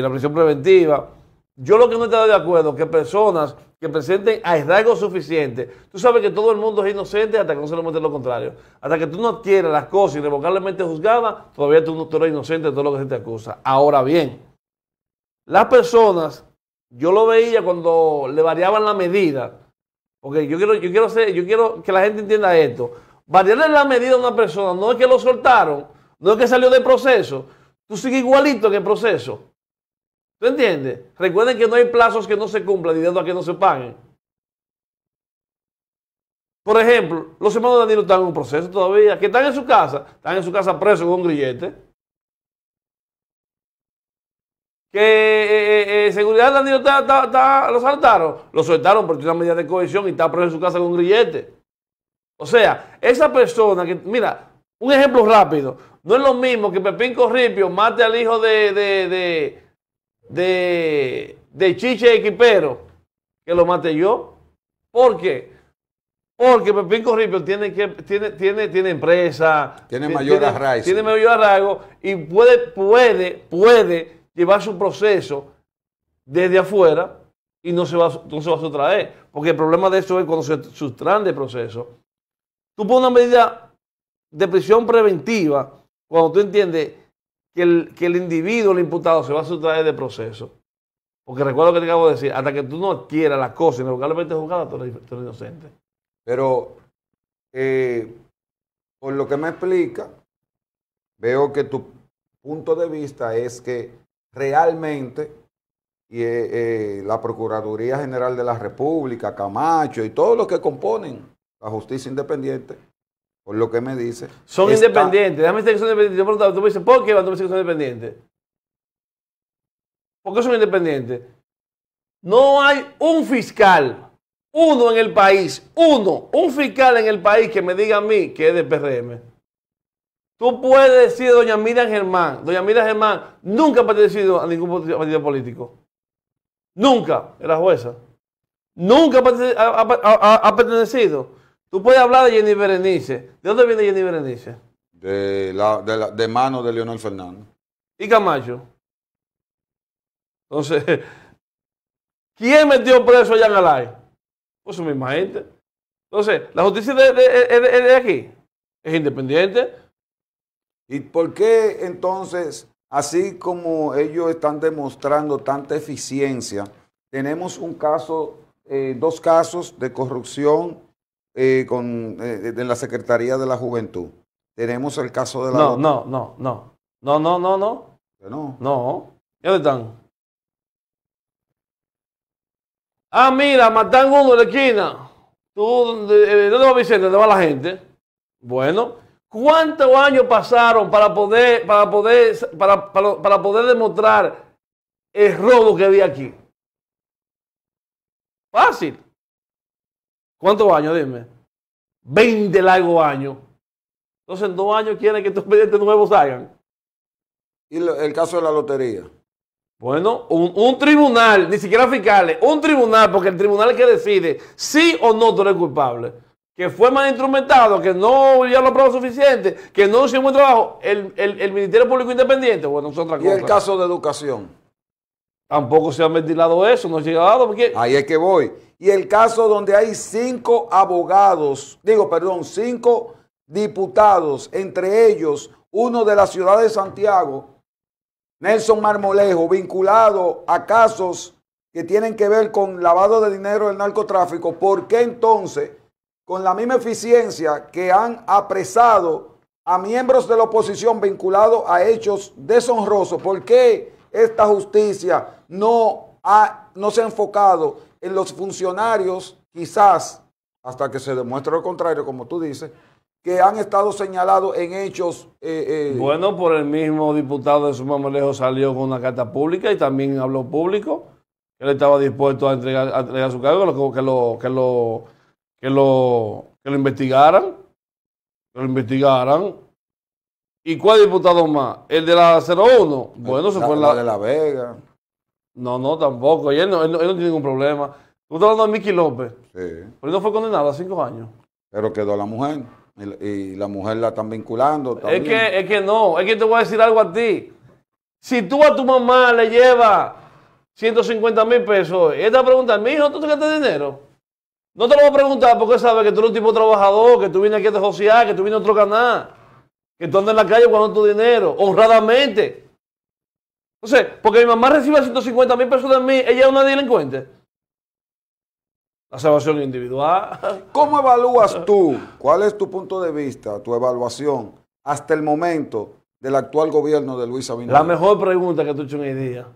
la prisión preventiva. Yo lo que no estoy de acuerdo es que personas que presenten hallazgo suficiente. Tú sabes que todo el mundo es inocente hasta que no se le muestre lo contrario. Hasta que tú no adquieres las cosas irrevocablemente juzgadas, todavía tú, tú eres inocente de todo lo que se te acusa. Ahora bien, las personas, yo lo veía cuando le variaban la medida. Porque yo quiero, yo quiero, yo quiero que la gente entienda esto. Variarle la medida a una persona no es que lo soltaron, no es que salió del proceso. Tú sigues igualito en el proceso. ¿Tú entiendes? Recuerden que no hay plazos que no se cumplan ni a que no se paguen. Por ejemplo, los hermanos Danilo están en un proceso todavía, que están en su casa, están en su casa presos con un grillete. Que seguridad eh, de eh, eh, seguridad Danilo lo saltaron, lo soltaron porque tiene una medida de cohesión y está preso en su casa con un grillete. O sea, esa persona que, mira, un ejemplo rápido, no es lo mismo que Pepín Corripio mate al hijo de de, de Chiche Equipero que lo maté yo. ¿Por qué? Porque Pepín Corripio tiene, que, tiene, tiene, tiene empresa. Tiene mayor arraigo. Tiene mayor arraigo y puede, puede, puede llevar su proceso desde afuera y no se va, no se va a sustraer. Porque el problema de eso es cuando se sustraen de proceso. Tú pones una medida de prisión preventiva cuando tú entiendes que el, individuo, el imputado, se va a sustraer de proceso. Porque recuerdo que te acabo de decir, hasta que tú no adquieras las cosas inevitablemente juzgada tú tú eres inocente. Pero, eh, por lo que me explica, veo que tu punto de vista es que realmente y, eh, eh, la Procuraduría General de la República, Camacho y todos los que componen la justicia independiente por lo que me dice. Son independientes. Déjame decir que son independientes. Yo ¿por qué van a decir que son independientes? ¿Por qué son independientes? No hay un fiscal, uno en el país, uno, un fiscal en el país que me diga a mí que es de PRM. Tú puedes decir, doña mira Germán, doña mira Germán nunca ha pertenecido a ningún partido político. Nunca, era jueza. Nunca ha pertenecido Tú puedes hablar de Jenny Berenice. ¿De dónde viene Jenny Berenice? De, la, de, mano de Leonel Fernández. ¿Y Camacho? Entonces, ¿quién metió preso a Jan Alay? Pues su misma gente. Entonces, ¿la justicia es de, aquí? ¿Es independiente? ¿Y por qué entonces, así como ellos están demostrando tanta eficiencia, tenemos un caso, eh, dos casos de corrupción eh, con, eh, de la Secretaría de la Juventud. Tenemos el caso de la... No, no, no, no. No, no, no, no. no? ¿Dónde están? Ah, mira, matan uno en la esquina. Eh, ¿dónde va Vicente? ¿Dónde va la gente? Bueno, ¿cuántos años pasaron para poder, para poder, para, poder demostrar el robo que vi aquí? Fácil. ¿Cuántos años? Dime. 20 largos años. Entonces, dos años quieren que estos expedientes nuevos salgan. ¿Y el caso de la lotería? Bueno, un, tribunal, ni siquiera fiscales, un tribunal, porque el tribunal es que decide si o no tú eres culpable, que fue mal instrumentado, que no hubiera la prueba suficiente, que no hizo un trabajo, el, Ministerio Público Independiente, bueno, es otra cosa. ¿Y el caso de educación? Tampoco se ha ventilado eso, no ha llegado. Porque... Ahí es que voy. Y el caso donde hay cinco abogados, digo, perdón, cinco diputados, entre ellos uno de la ciudad de Santiago, Nelson Marmolejo, vinculado a casos que tienen que ver con lavado de dinero del narcotráfico, ¿por qué entonces, con la misma eficiencia que han apresado a miembros de la oposición vinculados a hechos deshonrosos, ¿por qué? esta justicia no, ha, no se ha enfocado en los funcionarios, quizás, hasta que se demuestre lo contrario, como tú dices, que han estado señalados en hechos. Eh, eh, bueno, por el mismo diputado de Sumamelejo salió con una carta pública y también habló público. Él estaba dispuesto a entregar, a entregar su cargo, que lo, que lo, que lo, que lo, que lo investigaran. Que lo investigaran ¿Y cuál diputado más? ¿El de la 01? Bueno, se fue en la... de La Vega. No, no, tampoco. Y él no, él no, tiene ningún problema. Tú estás hablando de Miki López. Sí. Pero él no fue condenado a cinco años. Pero quedó la mujer. Y, la mujer la están vinculando. Es, que, es que no. Es que te voy a decir algo a ti. Si tú a tu mamá le llevas 150 mil pesos, y a preguntar, mi hijo, ¿tú te gastas dinero? No te lo voy a preguntar porque sabe que tú eres un tipo trabajador, que tú vienes aquí a te que tú vienes a otro canal que tú andas en la calle guardando tu dinero, honradamente. no sé porque mi mamá recibe 150 mil pesos de mí, ella es una delincuente. La salvación individual. ¿Cómo evalúas tú? ¿Cuál es tu punto de vista, tu evaluación hasta el momento del actual gobierno de Luis Abinader? La mejor pregunta que tú he hecho en el día.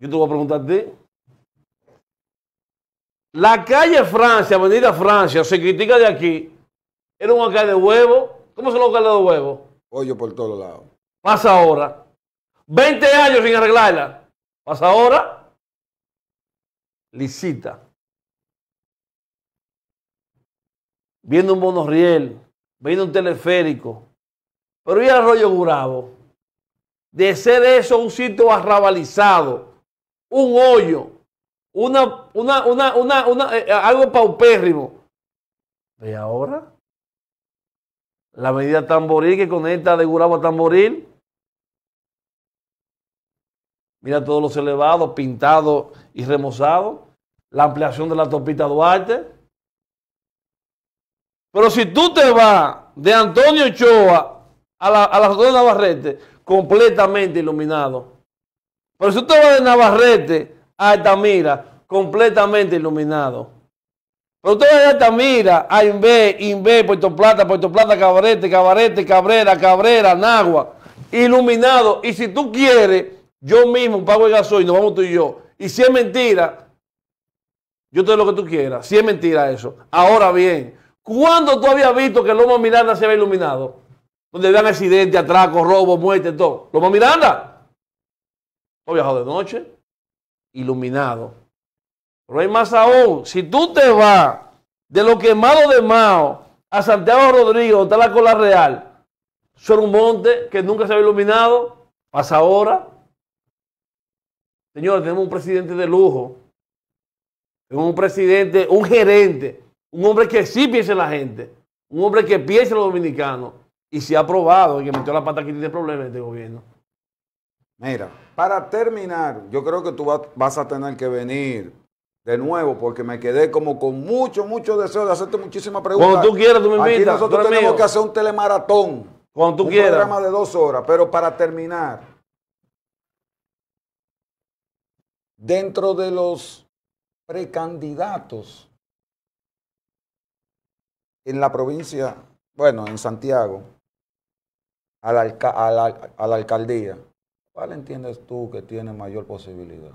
Yo te voy a preguntar a ti. La calle Francia, Avenida Francia, se critica de aquí. Era una calle de huevo, ¿Cómo se lo busca el dedo huevo? Hoyo por todos lados. ¿Pasa ahora. 20 años sin arreglarla. ¿Pasa ahora. Licita. Viendo un monorriel. Viendo un teleférico. Pero el rollo Gurabo. De ser eso un sitio arrabalizado. Un hoyo. Una, una, una, una, eh, algo paupérrimo. Ve ahora? la medida Tamboril que conecta de Gurabo a Tamboril. Mira todos los elevados, pintados y remozados. La ampliación de la topita Duarte. Pero si tú te vas de Antonio Ochoa a la, a de Navarrete, completamente iluminado. Pero si tú te vas de Navarrete a Altamira, completamente iluminado. Pero usted de a mira, a Inve, Inve, Puerto Plata, Puerto Plata, Cabarete, Cabarete, Cabrera, Cabrera, Nagua, iluminado. Y si tú quieres, yo mismo pago el gasoil, nos vamos tú y yo. Y si es mentira, yo te doy lo que tú quieras. Si es mentira eso. Ahora bien, ¿cuándo tú habías visto que Loma Miranda se había iluminado? Donde vean accidentes, atracos, robos, muertes, todo. Loma Miranda. No viajado de noche, iluminado. Pero hay más aún. Si tú te vas de lo quemado de Mao a Santiago Rodríguez, está la cola real, sobre un monte que nunca se ha iluminado, pasa ahora. Señores, tenemos un presidente de lujo. Tenemos un presidente, un gerente, un hombre que sí piensa en la gente, un hombre que piensa en los dominicanos y se ha probado y que metió la pata aquí tiene problemas de este gobierno. Mira, para terminar, yo creo que tú vas a tener que venir de nuevo, porque me quedé como con mucho, mucho deseo de hacerte muchísimas preguntas. Cuando tú quieras, tú me invitas. Aquí nosotros tenemos que hacer un telemaratón. Cuando tú quieras. Un programa de dos horas. Pero para terminar, dentro de los precandidatos en la provincia, bueno, en Santiago, a la, a la alcaldía, ¿cuál entiendes tú que tiene mayor posibilidad?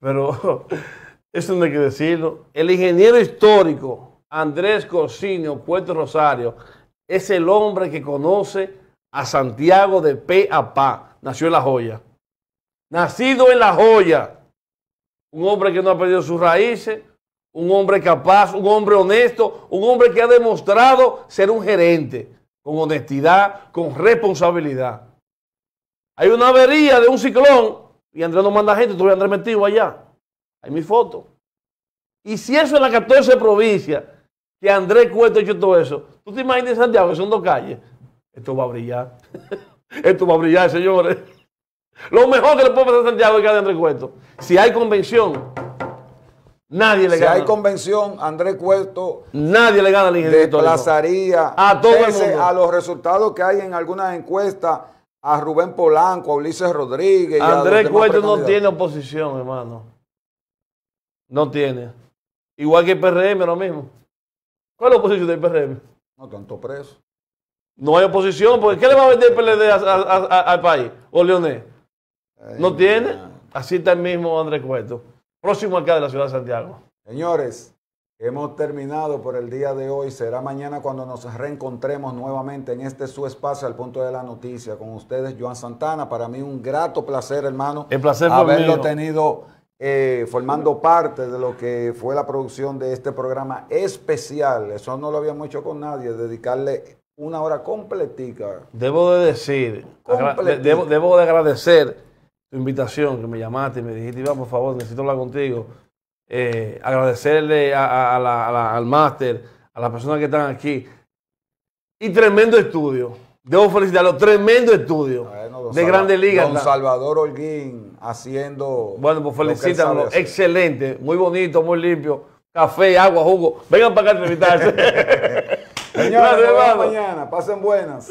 Pero eso no hay que decirlo. El ingeniero histórico Andrés Corsino, Puerto Rosario, es el hombre que conoce a Santiago de P a pa. Nació en La Joya. Nacido en La Joya. Un hombre que no ha perdido sus raíces, un hombre capaz, un hombre honesto, un hombre que ha demostrado ser un gerente con honestidad, con responsabilidad. Hay una avería de un ciclón y Andrés no manda gente, tú a Andrés metido allá. Hay mi foto. Y si eso es la 14 provincias, que Andrés Cueto ha hecho todo eso, tú te imaginas en Santiago, que son dos calles. Esto va a brillar. Esto va a brillar, señores. Lo mejor que le puede pasar a Santiago es que Andrés Cueto. Si hay convención, nadie le gana. Si hay convención, Andrés Cueto... Nadie le gana al ingeniero. Desplazaría a todo el a los resultados que hay en algunas encuestas a Rubén Polanco, a Ulises Rodríguez. Andrés Cueto no tiene oposición, hermano. No tiene. Igual que el PRM lo mismo. ¿Cuál es la oposición del PRM? No, tanto preso. No hay oposición, porque ¿qué le va a vender el PLD al país? ¿O Leonel? ¿No tiene? Así está el mismo Andrés Cueto, próximo acá de la ciudad de Santiago. Señores, Hemos terminado por el día de hoy. Será mañana cuando nos reencontremos nuevamente en este su espacio al punto de la noticia con ustedes, Joan Santana. Para mí un grato placer, hermano, el placer haberlo tenido eh, formando parte de lo que fue la producción de este programa especial. Eso no lo habíamos hecho con nadie, dedicarle una hora completica. Debo de decir, Debo, debo, de agradecer tu invitación, que me llamaste y me dijiste, Iván, por favor, necesito hablar contigo. Eh, agradecerle al máster, a las personas que están aquí. Y tremendo estudio. Debo felicitarlo, tremendo estudio de Grandes Ligas. Don Salvador Holguín haciendo. Bueno, pues felicítanlo. Excelente, muy bonito, muy limpio. Café, agua, jugo. Vengan para acá a entrevistarse. Señores, mañana. Pasen buenas.